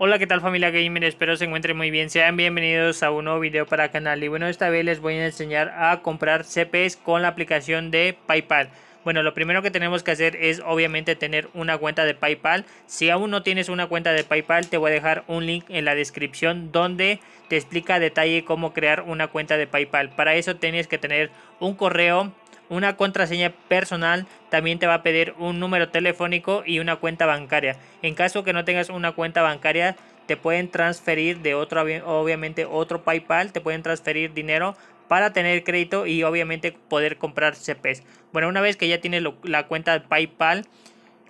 Hola, ¿qué tal familia gamer? Espero se encuentren muy bien. Sean bienvenidos a un nuevo video para el canal. Y bueno, esta vez les voy a enseñar a comprar CPs con la aplicación de PayPal. Bueno, lo primero que tenemos que hacer es obviamente tener una cuenta de PayPal. Si aún no tienes una cuenta de PayPal, te voy a dejar un link en la descripción donde te explica a detalle cómo crear una cuenta de PayPal. Para eso tienes que tener un correo, una contraseña personal, también te va a pedir un número telefónico y una cuenta bancaria. En caso que no tengas una cuenta bancaria, te pueden transferir de otro, obviamente otro PayPal, te pueden transferir dinero para tener crédito y obviamente poder comprar CPs. Bueno, una vez que ya tienes la cuenta de PayPal,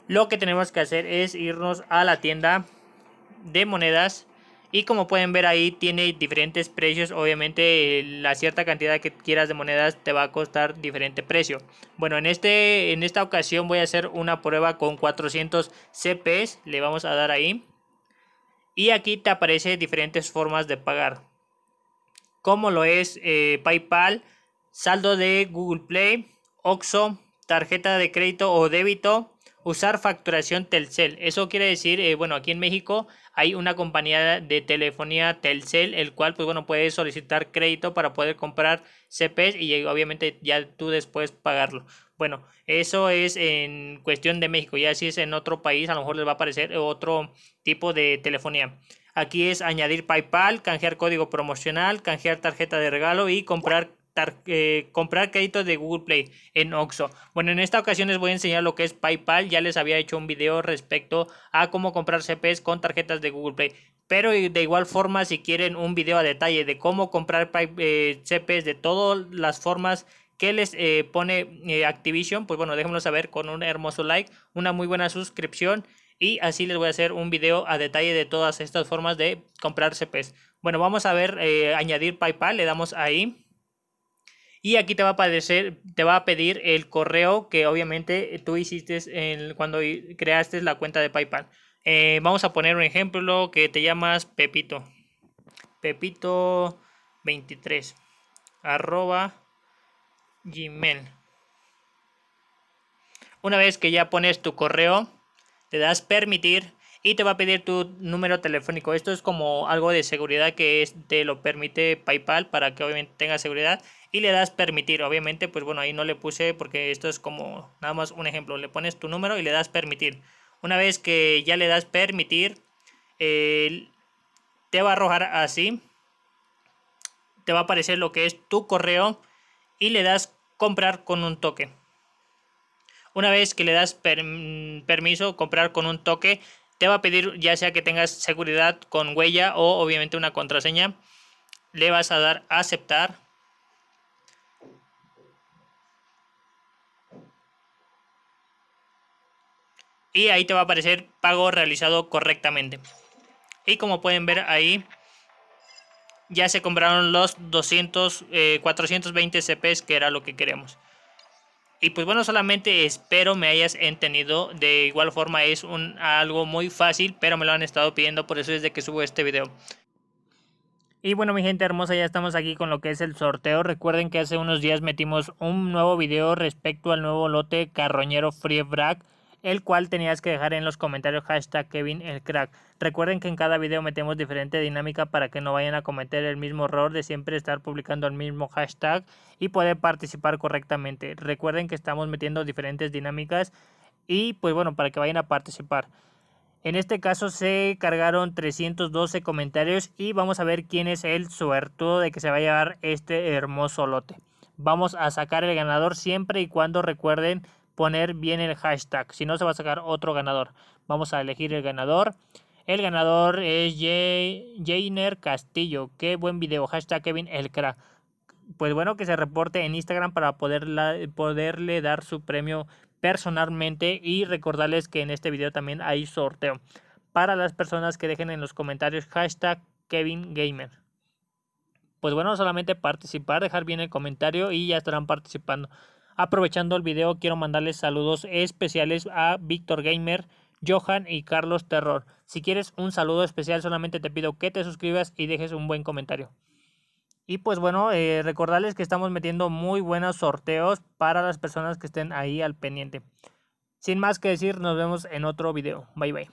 lo que tenemos que hacer es irnos a la tienda de monedas y como pueden ver ahí tiene diferentes precios. Obviamente la cierta cantidad que quieras de monedas te va a costar diferente precio. Bueno, en, este, en esta ocasión voy a hacer una prueba con 400 CPs. Le vamos a dar ahí. Y aquí te aparece diferentes formas de pagar como lo es eh, PayPal, saldo de Google Play, OXO, tarjeta de crédito o débito, usar facturación Telcel. Eso quiere decir, eh, bueno, aquí en México hay una compañía de telefonía Telcel, el cual, pues bueno, puedes solicitar crédito para poder comprar CPs y eh, obviamente ya tú después pagarlo. Bueno, eso es en cuestión de México. Ya si es en otro país, a lo mejor les va a aparecer otro tipo de telefonía. Aquí es añadir PayPal, canjear código promocional, canjear tarjeta de regalo y comprar eh, comprar créditos de Google Play en Oxo. Bueno, en esta ocasión les voy a enseñar lo que es PayPal. Ya les había hecho un video respecto a cómo comprar CPs con tarjetas de Google Play. Pero de igual forma, si quieren un video a detalle de cómo comprar eh, CPs de todas las formas que les eh, pone Activision, pues bueno, déjenlo saber con un hermoso like, una muy buena suscripción. Y así les voy a hacer un video a detalle de todas estas formas de comprar CPs. Bueno, vamos a ver, eh, añadir PayPal, le damos ahí. Y aquí te va a aparecer, te va a pedir el correo que obviamente tú hiciste cuando creaste la cuenta de PayPal. Eh, vamos a poner un ejemplo que te llamas Pepito. Pepito 23 arroba gmail. Una vez que ya pones tu correo, le das permitir y te va a pedir tu número telefónico. Esto es como algo de seguridad que te lo permite PayPal para que obviamente tenga seguridad y le das permitir. Obviamente, pues bueno, ahí no le puse porque esto es como nada más un ejemplo. Le pones tu número y le das permitir. Una vez que ya le das permitir, eh, te va a arrojar así. Te va a aparecer lo que es tu correo y le das comprar con un toque. Una vez que le das permiso comprar con un toque, te va a pedir ya sea que tengas seguridad con huella o obviamente una contraseña. Le vas a dar a aceptar. Y ahí te va a aparecer pago realizado correctamente. Y como pueden ver ahí, ya se compraron los 200, 420 CPs que era lo que queremos. Y pues bueno, solamente espero me hayas entendido. De igual forma es un, algo muy fácil, pero me lo han estado pidiendo, por eso es de que subo este video. Y bueno, mi gente hermosa, ya estamos aquí con lo que es el sorteo. Recuerden que hace unos días metimos un nuevo video respecto al nuevo lote Carroñero Free el cual tenías que dejar en los comentarios hashtag Kevin el crack. Recuerden que en cada video metemos diferente dinámica para que no vayan a cometer el mismo error de siempre estar publicando el mismo hashtag y poder participar correctamente. Recuerden que estamos metiendo diferentes dinámicas y pues bueno, para que vayan a participar. En este caso se cargaron 312 comentarios y vamos a ver quién es el suertudo de que se va a llevar este hermoso lote. Vamos a sacar el ganador siempre y cuando recuerden poner bien el hashtag. Si no, se va a sacar otro ganador. Vamos a elegir el ganador. El ganador es Jainer Castillo. Qué buen video. Hashtag Kevin Elcra. Pues bueno, que se reporte en Instagram para poderle dar su premio personalmente. Y recordarles que en este video también hay sorteo. Para las personas que dejen en los comentarios hashtag Kevin Gamer. Pues bueno, solamente participar, dejar bien el comentario y ya estarán participando. Aprovechando el video, quiero mandarles saludos especiales a Víctor Gamer, Johan y Carlos Terror. Si quieres un saludo especial, solamente te pido que te suscribas y dejes un buen comentario. Y pues bueno, eh, recordarles que estamos metiendo muy buenos sorteos para las personas que estén ahí al pendiente. Sin más que decir, nos vemos en otro video. Bye bye.